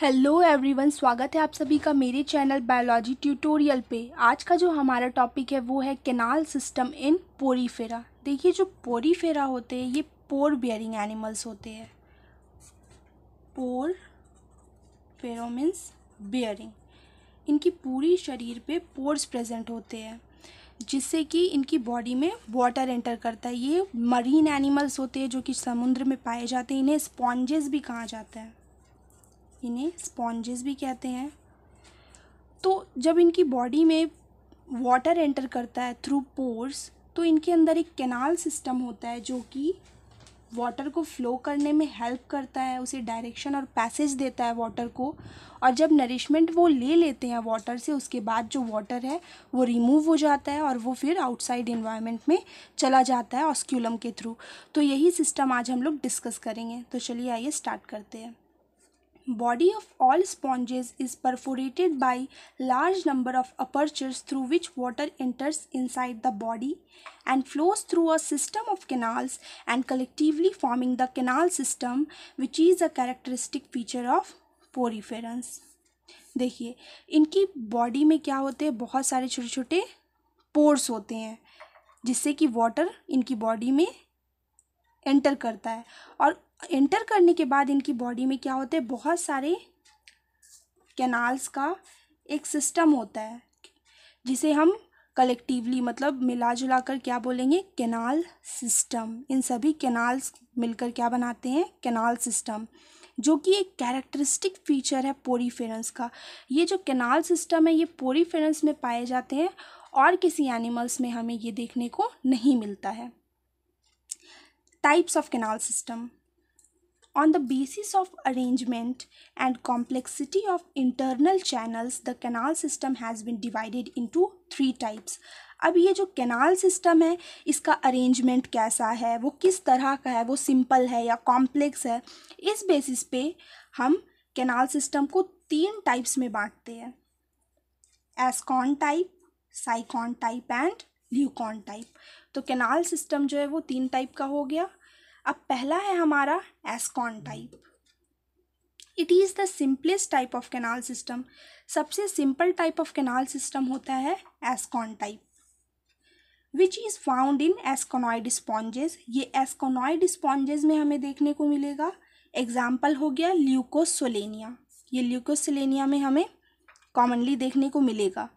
Hello everyone स्वागत है आप सभी का मेरे चैनल बायोलॉजी ट्यूटोरियल पे आज का जो हमारा टॉपिक है वो है केनाल सिस्टम इन पोरीफेरा देखिए जो पोरीफेरा होते हैं ये पोर बियरिंग एनिमल्स होते हैं पोर फेरो मीन्स बियरिंग इनकी पूरी शरीर पे पोर्स प्रेजेंट होते हैं जिससे कि इनकी बॉडी में वाटर एंटर करता है ये मरीन एनिमल्स होते हैं जो कि समुद्र में पाए जाते हैं इन्हें स्पॉन्जेस भी कहा जाता है इन्हें स्पॉन्जेस भी कहते हैं तो जब इनकी बॉडी में वाटर एंटर करता है थ्रू पोर्स तो इनके अंदर एक कैनाल सिस्टम होता है जो कि वाटर को फ्लो करने में हेल्प करता है उसे डायरेक्शन और पैसेज देता है वाटर को और जब नरिशमेंट वो ले लेते हैं वाटर से उसके बाद जो वाटर है वो रिमूव हो जाता है और वो फिर आउटसाइड इन्वायरमेंट में चला जाता है ऑस्क्यूलम के थ्रू तो यही सिस्टम आज हम लोग डिस्कस करेंगे तो चलिए आइए स्टार्ट करते हैं Body of all sponges is perforated by large number of apertures through which water enters inside the body and flows through a system of canals and collectively forming the canal system which is a characteristic feature of poriferans देखिए इनकी body में क्या होते हैं बहुत सारे छोटे छोटे पोर्स होते हैं जिससे कि वाटर इनकी बॉडी में एंटर करता है और एंटर करने के बाद इनकी बॉडी में क्या होता है बहुत सारे कैनाल्स का एक सिस्टम होता है जिसे हम कलेक्टिवली मतलब मिला जुला कर क्या बोलेंगे कैनाल सिस्टम इन सभी कैनाल्स मिलकर क्या बनाते हैं कैनाल सिस्टम जो कि एक कैरेक्टरिस्टिक फीचर है पोरीफेरेंस का ये जो कैनाल सिस्टम है ये पोरीफेरेंस में पाए जाते हैं और किसी एनिमल्स में हमें ये देखने को नहीं मिलता है Types of canal system. On the basis of arrangement and complexity of internal channels, the canal system has been divided into three types. अब ये जो कैनाल सिस्टम है इसका अरेंजमेंट कैसा है वो किस तरह का है वो सिंपल है या कॉम्प्लेक्स है इस बेसिस पे हम कैनाल सिस्टम को तीन टाइप्स में बांटते हैं ascon type sycon type and leucon type तो कैनाल सिस्टम जो है वो तीन टाइप का हो गया अब पहला है हमारा ascon type it is the simplest type of canal system सबसे simple type of canal system होता है ascon type which is found in asconoid sponges ये एस्कोनॉइड स्पॉन्जेस में हमें देखने को मिलेगा एग्जाम्पल हो गया ल्यूकोसोलेनिया ये ल्यूकोसोलेनिया में हमें कॉमनली देखने को मिलेगा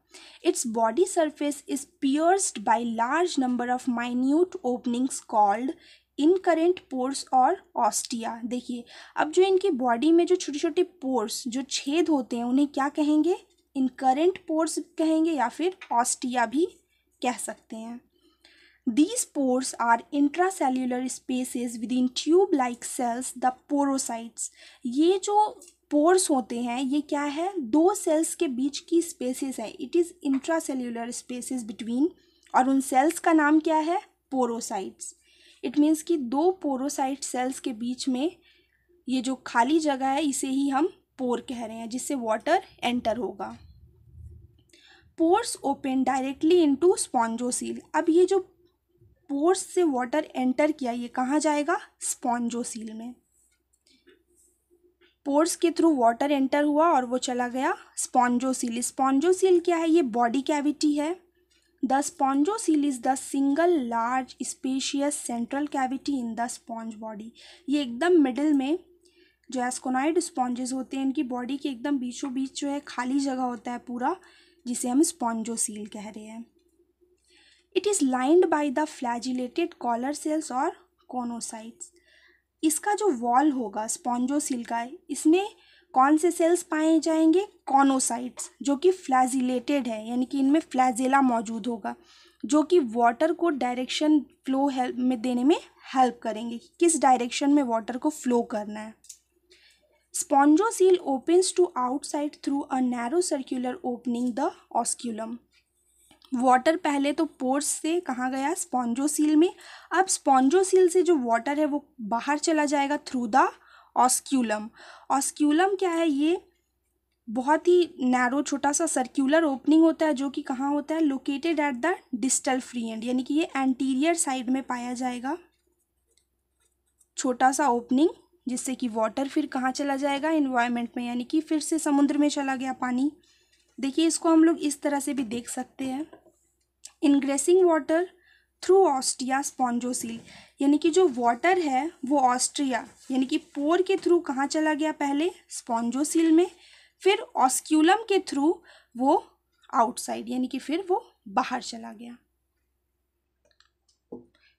its body surface is pierced by large number of minute openings called incurrent pores और ऑस्टिया देखिए अब जो इनकी बॉडी में जो छोटे छोटे पोर्स जो छेद होते हैं उन्हें क्या कहेंगे इनकरेंट पोर्स कहेंगे या फिर ऑस्टिया भी कह सकते हैं these are intra are spaces within tube like cells the porocytes ये जो पोर्स होते हैं ये क्या है दो सेल्स के बीच की स्पेसेस हैं it is cellular spaces between और उन सेल्स का नाम क्या है पोरोसाइट्स इट मीन्स कि दो पोरोसाइट सेल्स के बीच में ये जो खाली जगह है इसे ही हम पोर कह रहे हैं जिससे वाटर एंटर होगा pores open directly into spongocoel अब ये जो पोर्स से वाटर एंटर किया ये कहाँ जाएगा स्पॉन्जोसील में पोर्स के थ्रू वाटर एंटर हुआ और वो चला गया स्पॉन्जोसील स्पॉन्जोसील क्या है ये बॉडी कैविटी है the spongocoel is the single large spacious central cavity in the sponge body ये एकदम मिडिल में जो एस्कोनाइड स्पॉन्जेस होते हैं इनकी बॉडी के एकदम बीचों बीच जो है खाली जगह होता है पूरा जिसे हम स्पॉन्जोसील कह रहे हैं it is lined by the flagellated collar cells और कोनोसाइट्स इसका जो वॉल होगा स्पॉन्जोसील का इसमें कौन से सेल्स पाए जाएंगे कॉनोसाइट्स जो कि फ्लैजिलेटेड है यानी कि इनमें फ्लैजेला मौजूद होगा जो कि वाटर को डायरेक्शन फ्लो हेल्प में देने में हेल्प करेंगे किस डायरेक्शन में वाटर को फ्लो करना है spongocoel opens to outside through a narrow circular opening the osculum water पहले तो पोर्स से कहाँ गया स्पॉन्जोसील में अब स्पॉन्जोसील से जो वाटर है वो बाहर चला जाएगा थ्रू द ऑस्क्यूलम ऑस्क्यूलम क्या है ये बहुत ही नैरो छोटा सा सर्कुलर ओपनिंग होता है जो कि कहाँ होता है located at the distal free end यानी कि ये एंटीरियर साइड में पाया जाएगा छोटा सा ओपनिंग जिससे कि वाटर फिर कहाँ चला जाएगा इन्वायरमेंट में यानी कि फिर से समुद्र में चला गया पानी देखिए इसको हम लोग इस तरह से भी देख सकते हैं ingressing water through ostia spongocoel यानी कि जो वाटर है वो ऑस्ट्रिया यानी कि पोर के थ्रू कहाँ चला गया पहले स्पॉन्जोसील में फिर ऑस्क्यूलम के थ्रू वो आउटसाइड यानी कि फिर वो बाहर चला गया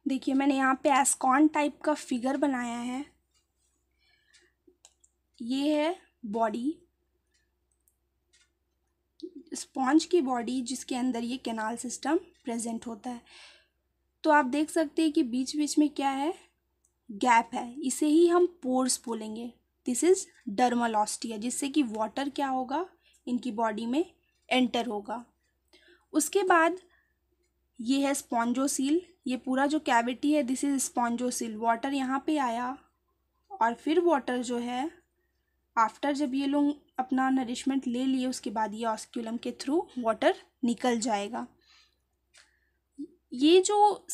देखिए मैंने यहाँ पे एस्कॉन टाइप का फिगर बनाया है ये है बॉडी स्पॉन्ज की बॉडी जिसके अंदर ये कैनाल सिस्टम प्रेजेंट होता है तो आप देख सकते हैं कि बीच बीच में क्या है गैप है इसे ही हम पोर्स बोलेंगे दिस इज़ डर्मालॉस्टिया जिससे कि वाटर क्या होगा इनकी बॉडी में एंटर होगा उसके बाद ये है स्पॉन्जोसील ये पूरा जो कैविटी है दिस इज़ स्पॉन्जोसील वाटर यहाँ पे आया और फिर वाटर जो है आफ्टर जब ये लोग अपना नरिशमेंट ले लिए उसके बाद ये ऑस्क्यूलम के थ्रू वाटर निकल जाएगा ये जो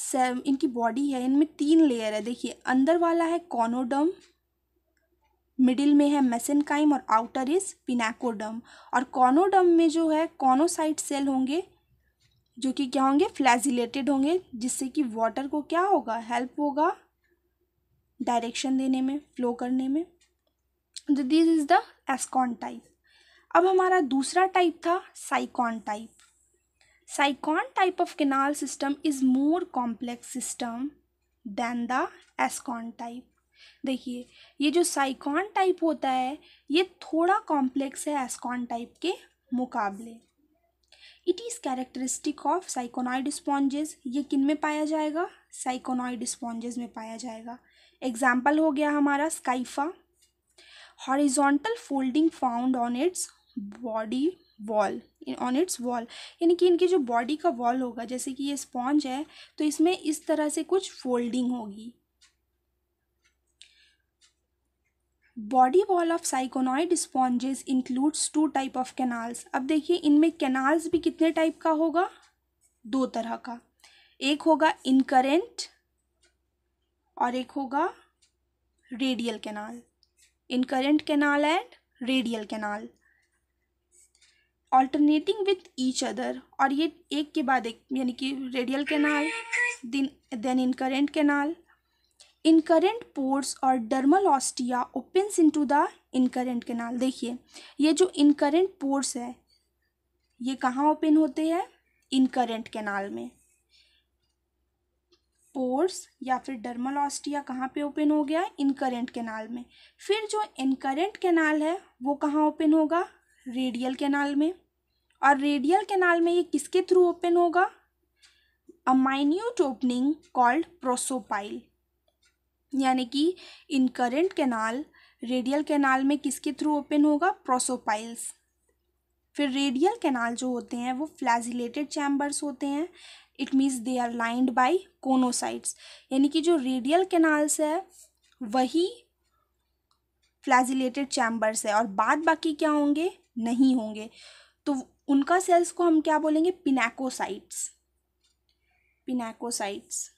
इनकी बॉडी है इनमें तीन लेयर है देखिए अंदर वाला है कॉनोडम मिडिल में है मेसेनकाइम और आउटर इज पिनाकोडम और कॉनोडम में जो है कॉनोसाइट सेल होंगे जो कि क्या होंगे फ्लैजिलेटेड होंगे जिससे कि वाटर को क्या होगा हेल्प होगा डायरेक्शन देने में फ्लो करने में this is the ascon type अब हमारा दूसरा टाइप था sycon type sycon type of canal system is more complex system than the ascon type देखिए ये जो साइकॉन टाइप होता है ये थोड़ा कॉम्प्लेक्स है एस्कॉन टाइप के मुकाबले it is characteristic of syconoid sponges ये किन में पाया जाएगा साइकोनॉइड स्पॉन्जेस में पाया जाएगा एग्जाम्पल हो गया हमारा Scypha horizontal folding found on its body wall on its wall यानी कि इनकी जो बॉडी का वॉल होगा जैसे कि ये स्पॉन्ज है तो इसमें इस तरह से कुछ फोल्डिंग होगी body wall of syconoid sponges includes two type of canals अब देखिए इनमें कैनाल्स भी कितने टाइप का होगा दो तरह का एक होगा इनकरेंट और एक होगा radial canal incurrent canal and radial canal alternating with each other और ये एक के बाद एक यानी कि radial canal then then incurrent canal incurrent pores और dermal ostia opens to the incurrent canal देखिए ये जो इनकरेंट पोर्स है ये कहाँ ओपन होते हैं इनकरेंट कैनाल में पोर्स या फिर डर्मल ऑस्टिया कहाँ पे ओपन हो गया इन करेंट कैनाल में फिर जो इनकरेंट कैनाल है वो कहाँ ओपन होगा रेडियल कैनाल में और रेडियल कैनाल में ये किसके थ्रू ओपन होगा a minute opening called prosopyle यानी कि incurrent canal radial canal में किसके थ्रू ओपन होगा प्रोसोपाइल्स फिर रेडियल कैनाल जो होते हैं वो फ्लैजिलेटेड चैम्बर्स होते हैं it means they are lined by choanocytes यानी कि जो रेडियल कैनाल्स है वही फ्लैजिलेटेड चैम्बर्स है और बाद बाकी क्या होंगे नहीं होंगे तो उनका सेल्स को हम क्या बोलेंगे पिनाकोसाइट्स पिनाकोसाइट्स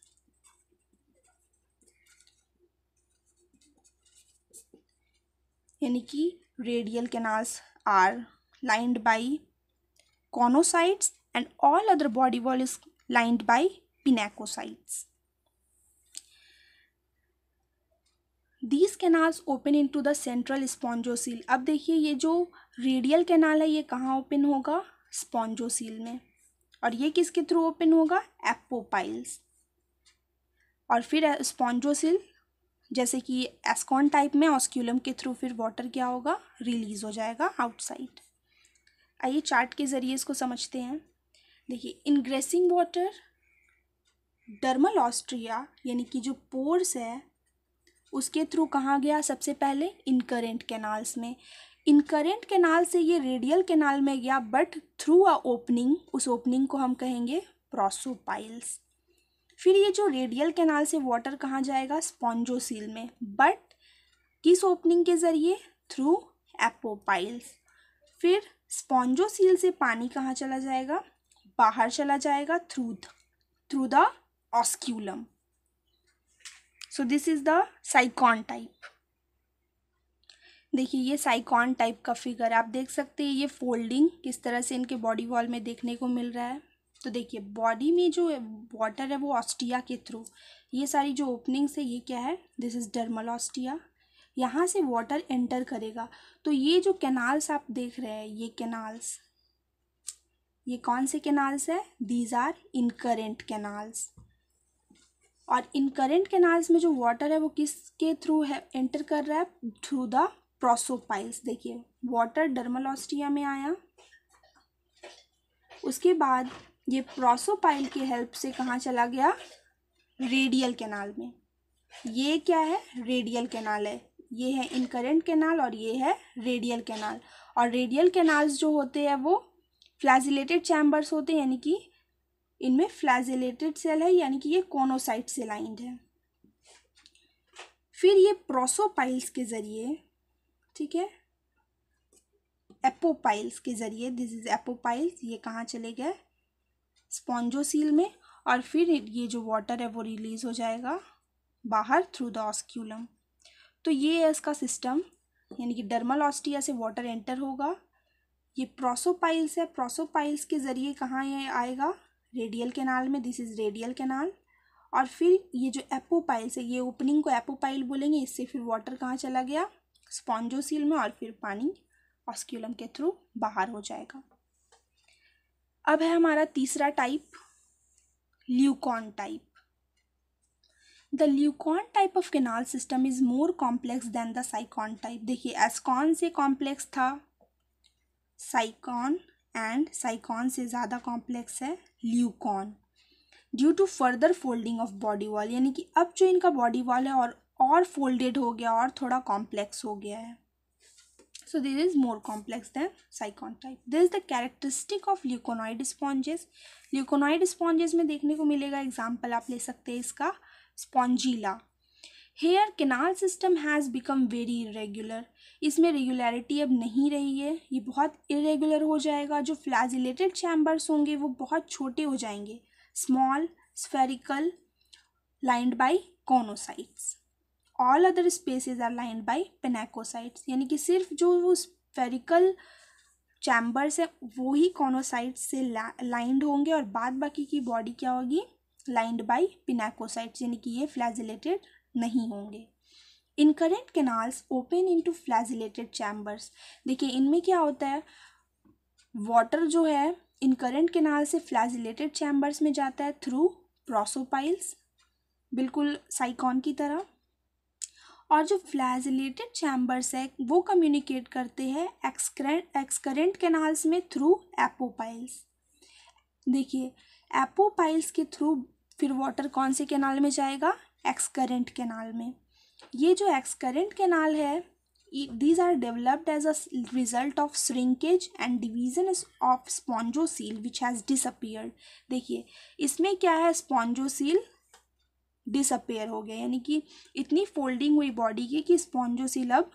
यानी कि radial canals are lined by choanocytes and all other body wall is lined by pinacocytes these canals open into the central spongocoel अब देखिए ये जो रेडियल कैनाल है ये कहाँ ओपन होगा स्पॉन्जोसील में और ये किसके थ्रू ओपन होगा एपोपाइल्स और फिर स्पॉन्जोसिल जैसे कि एस्कॉन टाइप में ऑस्क्यूलम के थ्रू फिर वाटर क्या होगा रिलीज हो जाएगा आउटसाइड आइए चार्ट के ज़रिए इसको समझते हैं देखिए इनग्रेसिंग वाटर डर्मल ऑस्ट्रिया यानी कि जो पोर्स है उसके थ्रू कहाँ गया सबसे पहले इनकरेंट कैनाल्स में इन करेंट केनाल से ये रेडियल केनाल में गया बट थ्रू अ ओपनिंग उस ओपनिंग को हम कहेंगे प्रोसोपाइल्स फिर ये जो रेडियल कैनाल से वाटर कहाँ जाएगा स्पॉन्जोसील में बट किस ओपनिंग के ज़रिए थ्रू एपोपाइल्स फिर स्पॉन्जोसील से पानी कहाँ चला जाएगा बाहर चला जाएगा through the through the osculum so this is the sycon type देखिए ये साइकॉन टाइप का फिगर आप देख सकते हैं ये फोल्डिंग किस तरह से इनके बॉडी वॉल में देखने को मिल रहा है तो देखिए बॉडी में जो वाटर है वो ऑस्टिया के थ्रू ये सारी जो ओपनिंग्स है ये क्या है दिस इज़ डर्मल ऑस्टिया यहाँ से वाटर एंटर करेगा तो ये जो कैनाल्स आप देख रहे हैं ये कैनाल्स ये कौन से कैनाल्स है दीज आर इनकरेंट कैनाल्स और इनकरेंट कैनाल्स में जो वाटर है वो किसके थ्रू है एंटर कर रहा है थ्रू द प्रोसोपाइल्स देखिए वाटर डर्मोलॉस्टिया में आया उसके बाद ये प्रोसोपाइल की हेल्प से कहाँ चला गया रेडियल कैनाल में ये क्या है रेडियल कैनाल है ये है इनकरेंट कैनाल और ये है रेडियल कैनाल और रेडियल कैनाल्स जो होते हैं वो फ्लैजिलेटेड चैम्बर्स होते हैं यानी कि इनमें फ्लैजिलेटेड सेल है यानी कि ये कोनोसाइट से लाइंड है फिर ये प्रोसोपाइल्स के ज़रिए ठीक है एपोपाइल्स के ज़रिए दिस इज एपोपाइल्स ये कहाँ चले गए स्पॉन्जोसील में और फिर ये जो वाटर है वो रिलीज़ हो जाएगा बाहर थ्रू द ऑस्क्यूलम तो ये है इसका सिस्टम यानी कि डर्मल ऑस्टिया से वाटर एंटर होगा ये प्रोसोपाइल्स है प्रोसोपाइल्स के ज़रिए कहाँ ये आएगा रेडियल कैनाल में दिस इज़ रेडियल कैनाल और फिर ये जो एपोपाइल्स है ये ओपनिंग को एपोपाइल बोलेंगे इससे फिर वाटर कहाँ चला गया स्पॉन्जोसील में और फिर पानी ऑस्क्यूलम के थ्रू बाहर हो जाएगा अब है हमारा तीसरा type leucon type the leucon type of canal system is more complex than the sycon type देखिए एस्कॉन से कॉम्प्लेक्स था साइकॉन एंड साइकॉन से ज़्यादा कॉम्प्लेक्स है leucon due to further folding of body wall यानी कि अब जो इनका बॉडी वॉल है और और फोल्डेड हो गया और थोड़ा कॉम्प्लेक्स हो गया है so this is more complex than sycon type this the characteristic of leuconoid sponges leuconoid sponges में देखने को मिलेगा एग्जाम्पल आप ले सकते हैं इसका spongilla here canal system has become very irregular इसमें रेगुलरिटी अब नहीं रही है ये बहुत इरेगुलर हो जाएगा जो फ्लैजिलेटेड चैम्बर्स होंगे वो बहुत छोटे हो जाएंगे small spherical lined by choanocytes all other spaces are line by pinacocytes यानी कि सिर्फ जो वो स्पेरिकल चैम्बर्स है वो ही कॉनोसाइट से लाइंड होंगे और बाद बाकी की बॉडी क्या होगी लाइंड बाई पिनाकोसाइट्स यानी कि ये फ्लैजिलेटेड नहीं होंगे incurrent canals open into flagellated chambers देखिए इनमें क्या होता है वाटर जो है इनकरेंट कैनाल से फ्लैजिलेटेड चैम्बर्स में जाता है थ्रू प्रोसोपाइल्स बिल्कुल साइकॉन की तरह और जो फ्लैजिलेटेड चैम्बर्स है वो कम्युनिकेट करते हैं एक्सकरेंट एक्सकरेंट कैनाल्स में थ्रू एपोपाइल्स देखिए एपोपाइल्स के थ्रू फिर वाटर कौन से कैनाल में जाएगा एक्सकरेंट कैनाल में ये जो एक्सकरेंट कैनाल है these are developed as a result of shrinkage and division of spongocoel which has disappeared देखिए इसमें क्या है स्पॉन्जोसील डिसअपेयर हो गया यानी कि इतनी फोल्डिंग हुई बॉडी की कि स्पॉन्जो अब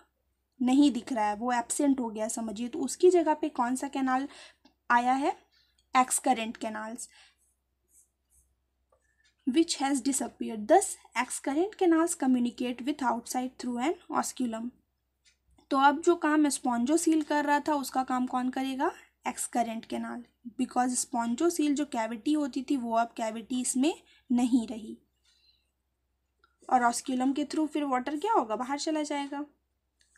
नहीं दिख रहा है वो एब्सेंट हो गया समझिए तो उसकी जगह पे कौन सा कैनाल आया है excurrent canals which has disappeared these excurrent canals communicate with outside through an osculum तो अब जो काम स्पॉन्जो सील कर रहा था उसका काम कौन करेगा excurrent canal because spongocoel जो कैविटी होती थी वो अब कैविटी इसमें नहीं रही और ऑस्क्यूलम के थ्रू फिर वाटर क्या होगा बाहर चला जाएगा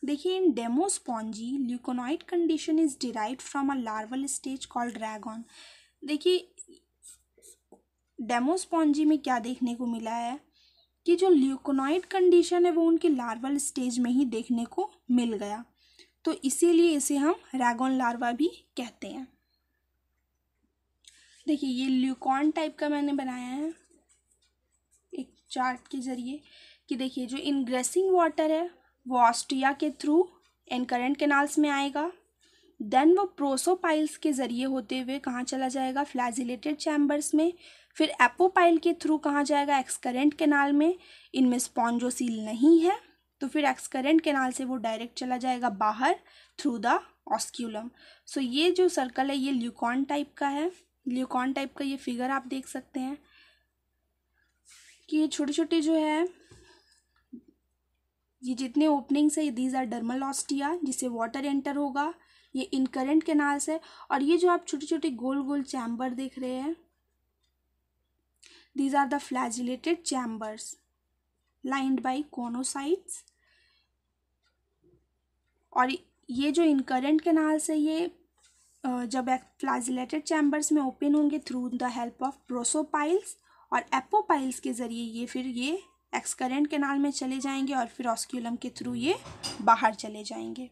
देखिए in demospongiae leuconoid condition is derive from a larval stage called rhagon देखिए डेमो स्पॉन्जी में क्या देखने को मिला है कि जो ल्यूकोनॉइड कंडीशन है वो उनके लार्वल स्टेज में ही देखने को मिल गया तो इसीलिए इसे हम रैगोन लार्वा भी कहते हैं देखिए ये ल्यूकॉन टाइप का मैंने बनाया है चार्ट के ज़रिए कि देखिए जो इनग्रेसिंग वाटर है वो ऑस्ट्रिया के थ्रू एंड करेंट कैनाल्स में आएगा देन वो प्रोसोपाइल्स के ज़रिए होते हुए कहाँ चला जाएगा फ्लैजिलेटेड चैम्बर्स में फिर एपोपाइल के थ्रू कहाँ जाएगा एक्सकरेंट कैनाल में इनमें स्पॉन्जोसील नहीं है तो फिर एक्सकरेंट कैनाल से वो डायरेक्ट चला जाएगा बाहर थ्रू द ऑस्क्यूलम सो ये जो सर्कल है ये ल्यूकॉन टाइप का है ल्यूकॉन टाइप का ये फिगर आप देख सकते हैं कि ये छोटे छोटे जो है ये जितने ओपनिंग्स है दीज आर ऑस्टिया जिससे वाटर एंटर होगा ये इनकरेंट कैनाल्स है और ये जो आप छोटे छोटे गोल गोल चैम्बर देख रहे हैं these are the flagellated chambers lined by choanocytes और ये जो इनकरेंट कैनाल्स है ये जब फ्लाजिलेटेड चैम्बर्स में ओपन होंगे through the help of prosopyles और एपोपाइल्स के ज़रिए ये फिर ये एक्सकरेंट कैनाल में चले जाएंगे और फिर ऑस्क्यूलम के थ्रू ये बाहर चले जाएंगे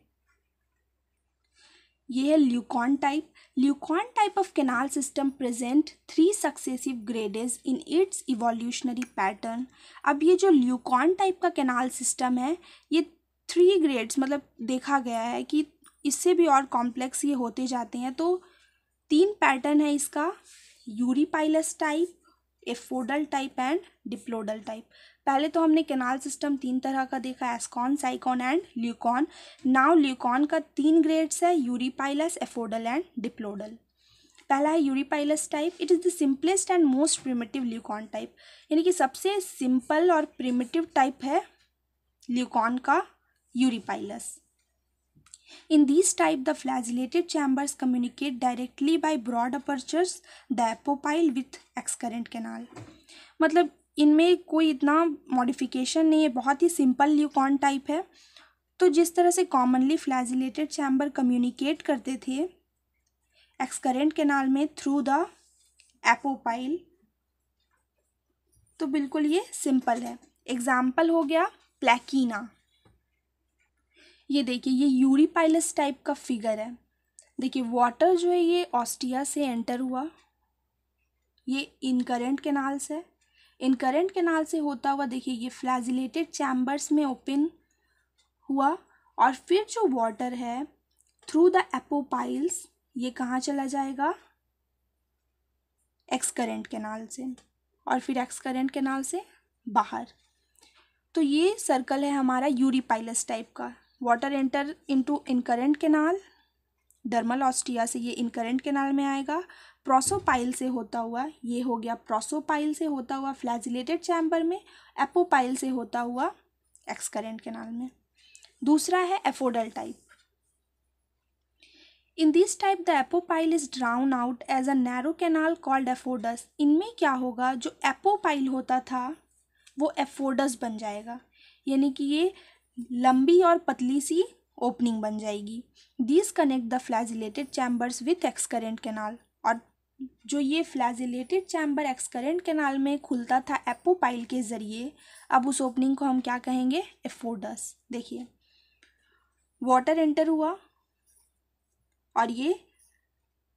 ये है leucon type leucon type of canal system present three successive grades in its evolutionary pattern अब ये जो ल्यूकॉन टाइप का कैनाल सिस्टम है ये थ्री ग्रेड्स मतलब देखा गया है कि इससे भी और कॉम्प्लेक्स ये होते जाते हैं तो तीन पैटर्न है इसका eurypylous type aphodal type and diplodal type पहले तो हमने कैनाल सिस्टम तीन तरह का देखा ascon sycon and leucon now leucon का तीन ग्रेड्स है यूरिपाइलस एफोडल एंड डिप्लोडल पहला है eurypylous type it is the simplest and most primitive leucon type यानी कि सबसे सिंपल और प्रिमेटिव टाइप है ल्यूकॉन का eurypylous In these type, the flagellated chambers communicate directly by broad apertures, the apopyle with excurrent canal. मतलब इनमें कोई इतना मॉडिफिकेशन नहीं है बहुत ही सिंपल ल्यूकॉन टाइप है तो जिस तरह से कॉमनली फ्लैजिलेटेड चैम्बर कम्युनिकेट करते थे एक्सकरेंट कैनाल में थ्रू द एपोपाइल तो बिल्कुल ये सिंपल है एग्जाम्पल हो गया प्लैकिना ये देखिए ये यूरीपाइलस टाइप का फिगर है देखिए वाटर जो है ये ऑस्टिया से एंटर हुआ ये इनकरेंट कैनाल से इनकरेंट केनाल से होता हुआ देखिए ये फ्लैजिलेटेड चैम्बर्स में ओपन हुआ और फिर जो वाटर है थ्रू द एपोपाइल्स ये कहाँ चला जाएगा एक्स करेंट केनाल से और फिर एक्स करेंट केनाल से बाहर तो ये सर्कल है हमारा यूरीपाइलस टाइप का water enter into incurrent canal dermal ostia से ये इनकरेंट केनाल में आएगा प्रोसोपाइल से होता हुआ ये हो गया प्रोसोपाइल से होता हुआ फ्लैजिलेटेड चैम्बर में एपोपाइल से होता हुआ एक्सकरेंट केनाल में दूसरा है aphodal type in this type the apopyle is drawn out as a narrow canal called aphodus इनमें क्या होगा जो एपोपाइल होता था वो एफोडस बन जाएगा यानी कि ये लंबी और पतली सी ओपनिंग बन जाएगी this connect the flagellated chambers with excurrent canal और जो ये फ्लैजिलेटेड चैम्बर एक्सकरेंट कैनाल में खुलता था एपोपाइल के ज़रिए अब उस ओपनिंग को हम क्या कहेंगे एफोडस देखिए वाटर एंटर हुआ और ये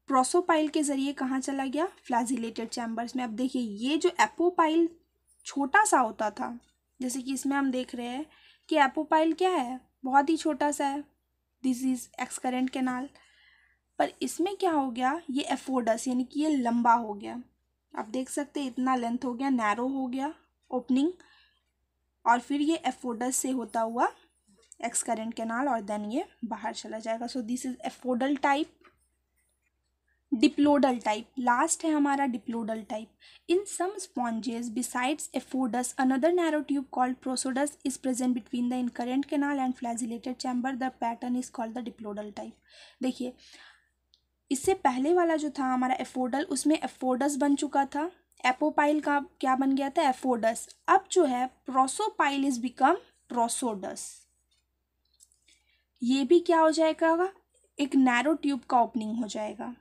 प्रोसोपाइल के ज़रिए कहाँ चला गया फ्लैजिलेटेड चैम्बर्स में अब देखिए ये जो एपोपाइल छोटा सा होता था जैसे कि इसमें हम देख रहे हैं कि एपोपाइल क्या है बहुत ही छोटा सा है दिस इज़ एक्सकरेंट कैनाल पर इसमें क्या हो गया ये एफोडस यानी कि ये लंबा हो गया आप देख सकते हैं इतना लेंथ हो गया नैरो हो गया ओपनिंग और फिर ये एफोडस से होता हुआ एक्सकरेंट कैनाल और देन ये बाहर चला जाएगा so this is aphodal type diplodal type last है हमारा diplodal type in some sponges besides aphodus another narrow tube called prosodus is present between the incurrent canal and flagellated chamber the pattern is called the diplodal type देखिए इससे पहले वाला जो था हमारा एफोडल उसमें एफोडस बन चुका था एपोपाइल का क्या बन गया था एफोडस अब जो है प्रोसोपाइल इज बिकम प्रोसोडस ये भी क्या हो जाएगा एक नैरो ट्यूब का ओपनिंग हो जाएगा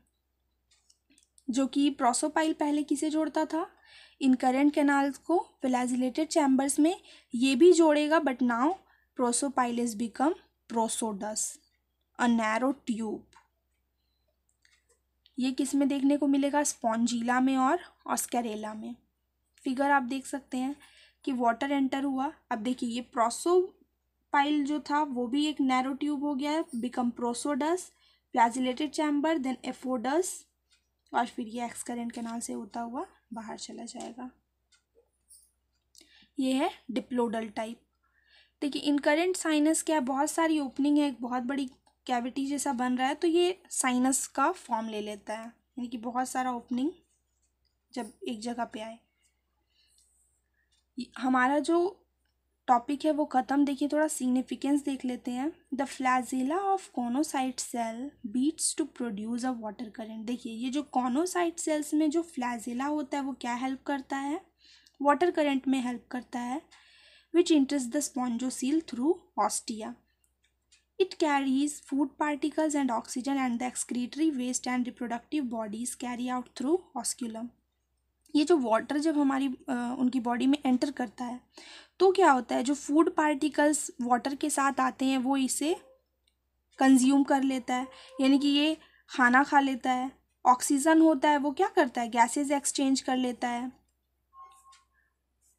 जो कि प्रोसोपाइल पहले किसे जोड़ता था इन करेंट कैनाल्स को फिलाजिलेटेड चैम्बर्स में ये भी जोड़ेगा but now prosopyle is become prosodus a narrow tube ये किस में देखने को मिलेगा स्पॉन्जीला में और ऑस्करेला में फिगर आप देख सकते हैं कि वाटर एंटर हुआ अब देखिए ये प्रोसोपाइल जो था वो भी एक नैरो ट्यूब हो गया है become prosodus flagellated chamber then aphodus और फिर ये एक्स करेंट कैनाल से होता हुआ बाहर चला जाएगा ये है डिप्लोडल टाइप देखिए इनकरेंट साइनस क्या बहुत सारी ओपनिंग है एक बहुत बड़ी कैविटी जैसा बन रहा है तो ये साइनस का फॉर्म ले लेता है यानी कि बहुत सारा ओपनिंग जब एक जगह पे आए हमारा जो टॉपिक है वो ख़त्म देखिए थोड़ा सिग्निफिकेंस देख लेते हैं the flagella of choanocyte cell beats to produce a water current देखिए ये जो कॉनोसाइट सेल्स में जो फ्लैजिला होता है वो क्या हेल्प करता है वाटर करेंट में हेल्प करता है which enters the spongocoel through ostia it carries food particles and oxygen and the excretory waste and reproductive bodies carry out through osculum ये जो वाटर जब हमारी आ, उनकी बॉडी में एंटर करता है तो क्या होता है जो फूड पार्टिकल्स वाटर के साथ आते हैं वो इसे कंज्यूम कर लेता है यानी कि ये खाना खा लेता है ऑक्सीजन होता है वो क्या करता है गैसेस एक्सचेंज कर लेता है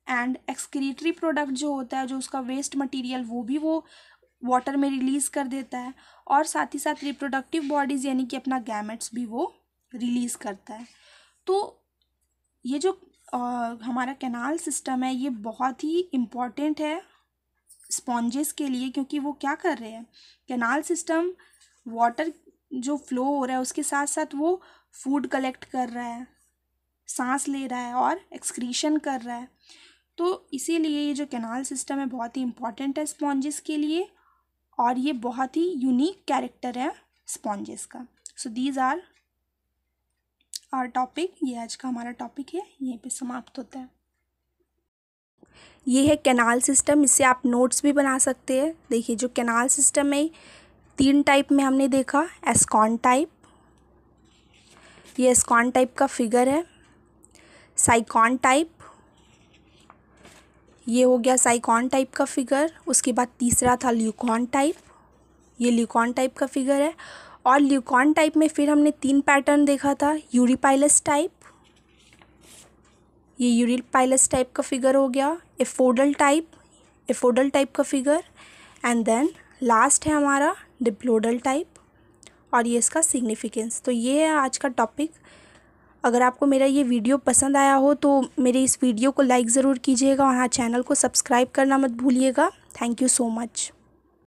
एंड एक्सक्रीटरी प्रोडक्ट जो होता है जो उसका वेस्ट मटेरियल वो भी वो वाटर में रिलीज़ कर देता है और साथ ही साथ रिप्रोडक्टिव बॉडीज़ यानी कि अपना गैमेट्स भी वो रिलीज़ करता है तो ये जो और हमारा कैनाल सिस्टम है ये बहुत ही इम्पॉर्टेंट है स्पॉन्जेस के लिए क्योंकि वो क्या कर रहे हैं कैनाल सिस्टम वाटर जो फ्लो हो रहा है उसके साथ साथ वो फूड कलेक्ट कर रहा है सांस ले रहा है और एक्सक्रीशन कर रहा है तो इसीलिए ये जो कैनाल सिस्टम है बहुत ही इम्पॉर्टेंट है स्पॉन्जेस के लिए और ये बहुत ही यूनिक कैरेक्टर है स्पॉन्जेस का so these are our topic ये आज का हमारा टॉपिक है यहीं पे समाप्त होता है ये है कैनाल सिस्टम इससे आप नोट्स भी बना सकते हैं देखिए जो कैनाल सिस्टम है तीन टाइप में हमने देखा एस्कॉन टाइप ये एस्कॉन टाइप का फिगर है साइकॉन टाइप ये हो गया साइकॉन टाइप का फिगर उसके बाद तीसरा था ल्यूकॉन टाइप ये ल्यूकॉन टाइप का फिगर है और ल्यूकॉन टाइप में फिर हमने तीन पैटर्न देखा था यूरीपाइलस टाइप ये यूरीपाइलस टाइप का फिगर हो गया एफोडल टाइप एफोडल टाइप का फिगर एंड देन लास्ट है हमारा डिप्लोडल टाइप और ये इसका सिग्निफिकेंस तो ये है आज का टॉपिक अगर आपको मेरा ये वीडियो पसंद आया हो तो मेरे इस वीडियो को लाइक ज़रूर कीजिएगा और हाँ चैनल को सब्सक्राइब करना मत भूलिएगा थैंक यू सो मच